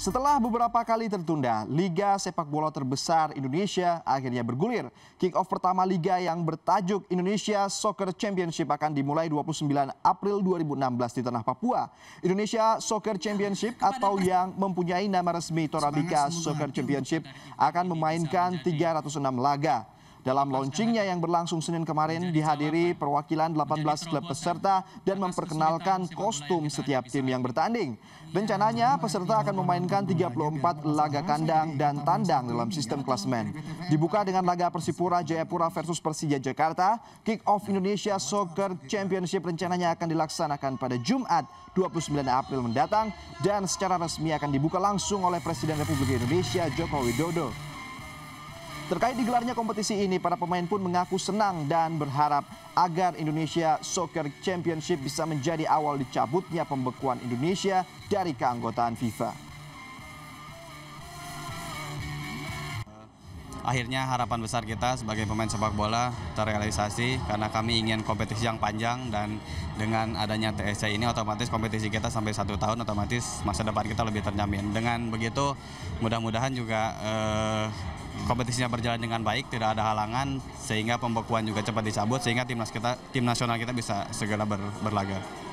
Setelah beberapa kali tertunda, Liga Sepak Bola terbesar Indonesia akhirnya bergulir. Kick-off pertama Liga yang bertajuk Indonesia Soccer Championship akan dimulai 29 April 2016 di tanah Papua. Indonesia Soccer Championship atau yang mempunyai nama resmi Torabika Soccer Championship akan memainkan 306 laga. Dalam launchingnya yang berlangsung Senin kemarin dihadiri perwakilan 18 klub peserta dan memperkenalkan kostum setiap tim yang bertanding. Ya, rencananya peserta akan memainkan 34 laga kandang dan tandang dalam sistem klasemen. Dibuka dengan laga Persipura Jayapura versus Persija Jakarta, kick off Indonesia Soccer Championship rencananya akan dilaksanakan pada Jumat 29 April mendatang dan secara resmi akan dibuka langsung oleh Presiden Republik Indonesia Joko Widodo. Terkait digelarnya kompetisi ini, para pemain pun mengaku senang dan berharap agar Indonesia Soccer Championship bisa menjadi awal dicabutnya pembekuan Indonesia dari keanggotaan FIFA. Akhirnya harapan besar kita sebagai pemain sepak bola terrealisasi karena kami ingin kompetisi yang panjang dan dengan adanya TSC ini otomatis kompetisi kita sampai satu tahun otomatis masa depan kita lebih terjamin. Dengan begitu mudah-mudahan juga eh, kompetisinya berjalan dengan baik, tidak ada halangan, sehingga pembekuan juga cepat dicabut, sehingga timnas kita, tim nasional kita bisa segera ber, berlaga.